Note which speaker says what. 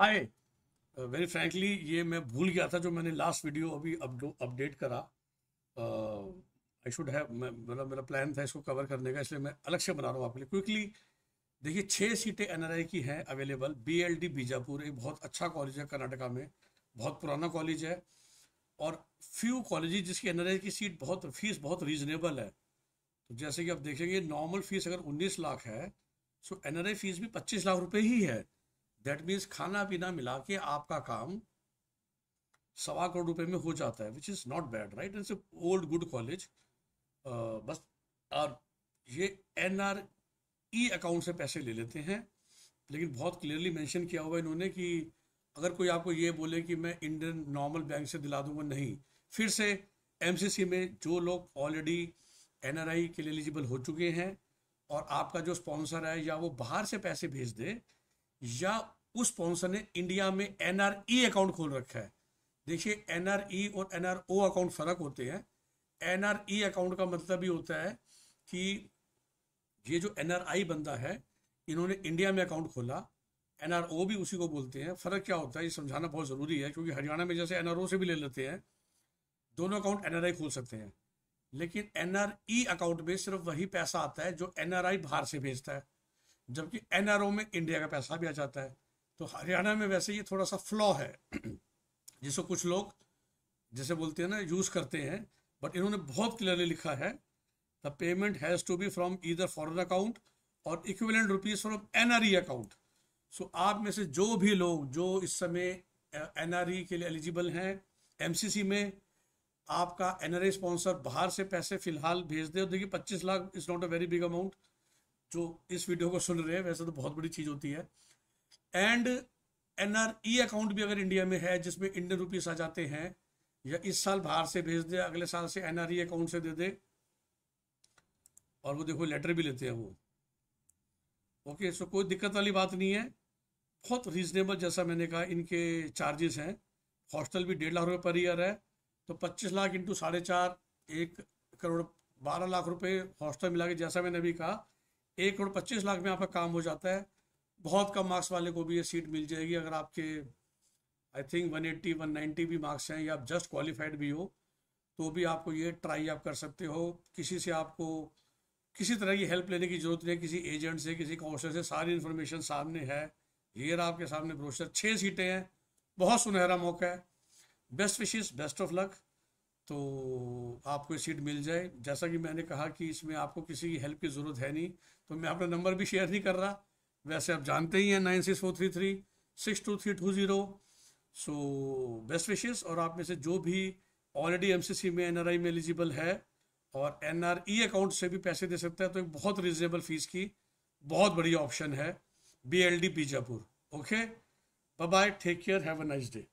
Speaker 1: hi very frankly ये मैं भूल गया था जो मैंने लास्ट वीडियो अभी अपडेट करा आई शुड है मतलब मेरा प्लान था इसको कवर करने का इसलिए मैं अलग से बना रहा हूँ आपके लिए क्विकली देखिए छः सीटें एन की हैं अवेलेबल बीएलडी बीजापुर एक बहुत अच्छा कॉलेज है कर्नाटका में बहुत पुराना कॉलेज है और फ्यू कॉलेज जिसकी एन की सीट बहुत फीस बहुत रीजनेबल है तो जैसे कि आप देखेंगे नॉर्मल फीस अगर उन्नीस लाख है सो एन फीस भी पच्चीस लाख रुपये ही है दैट मीन्स खाना पीना मिला के आपका काम सवा करोड़ रुपए में हो जाता है which is not bad right it's old good college बस और ये एन आर ई अकाउंट से पैसे ले लेते हैं लेकिन बहुत क्लियरली मैंशन किया हुआ इन्होंने कि अगर कोई आपको ये बोले कि मैं इंडियन नॉर्मल बैंक से दिला दूंगा नहीं फिर से सी में जो लोग ऑलरेडी आई के लिए एलिजिबल हो चुके हैं और आपका जो स्पॉन्सर है या वो बाहर से पैसे भेज दे या उस स्पॉन्सर ने इंडिया में एनआरई अकाउंट खोल रखा है देखिए एनआरई और एनआरओ अकाउंट फर्क होते हैं एनआरई अकाउंट का मतलब ये होता है कि ये जो एनआरआई बंदा है इन्होंने इंडिया में अकाउंट खोला एनआरओ भी उसी को बोलते हैं फर्क क्या होता है ये समझाना बहुत ज़रूरी है क्योंकि हरियाणा में जैसे एनआरओ से भी ले लेते हैं दोनों अकाउंट एनआरआई खोल सकते हैं लेकिन एनआरई अकाउंट में सिर्फ वही पैसा आता है जो एनआरआई बाहर से भेजता है जबकि एनआरओ में इंडिया का पैसा भी आ जाता है तो हरियाणा में वैसे ये थोड़ा सा फ्लॉ है जिसको कुछ लोग जैसे बोलते हैं ना यूज़ करते हैं बट इन्होंने बहुत क्लियरली लिखा है the payment has to be from either foreign account और equivalent rupees from NRE account so आप में से जो भी लोग जो इस समय एनआरई e के लिए एलिजिबल हैं एमसीसी में आपका एनआरए स्पॉन्सर बाहर से पैसे फिलहाल भेज दे देखिए 25 lakh is not a very big amount जो इस वीडियो को सुन रहे हैं वैसे तो बहुत बड़ी चीज़ होती है एंड एनआरई अकाउंट भी अगर इंडिया में है जिसमें इंडियन रुपीस आ जाते हैं या इस साल बाहर से भेज दे अगले साल से एनआरई अकाउंट e से दे दे और वो देखो लेटर भी लेते हैं वो ओके सो कोई दिक्कत वाली बात नहीं है बहुत रीजनेबल जैसा मैंने कहा इनके चार्जेस हैं हॉस्टल भी डेढ़ लाख रुपये पर ईयर है तो पच्चीस लाख इंटू साढ़े चार एक करोड़ बारह लाख रुपए हॉस्टल मिला के जैसा मैंने अभी कहा एक करोड़ पच्चीस लाख में आपका काम हो जाता है बहुत कम मार्क्स वाले को भी ये सीट मिल जाएगी अगर आपके आई थिंक 180 190 भी मार्क्स हैं या आप जस्ट क्वालिफाइड भी हो तो भी आपको ये ट्राई आप कर सकते हो किसी से आपको किसी तरह की हेल्प लेने की जरूरत नहीं किसी एजेंट से किसी काउंसलर से सारी इन्फॉर्मेशन सामने है हियर आपके सामने ब्रोशर छः सीटें हैं बहुत सुनहरा मौका है बेस्ट विशेष बेस्ट ऑफ लक तो आपको सीट मिल जाए जैसा कि मैंने कहा कि इसमें आपको किसी की हेल्प की ज़रूरत है नहीं तो मैं अपना नंबर भी शेयर नहीं कर रहा वैसे आप जानते ही हैं nine six four three three six two three two zero so best विशेष और आप में से जो भी ऑलरेडी एम में एन में एलिजिबल है और एन अकाउंट e से भी पैसे दे सकता है तो एक बहुत रिजनेबल फीस की बहुत बढ़िया ऑप्शन है B L D Bijapur okay bye bye take care have a nice day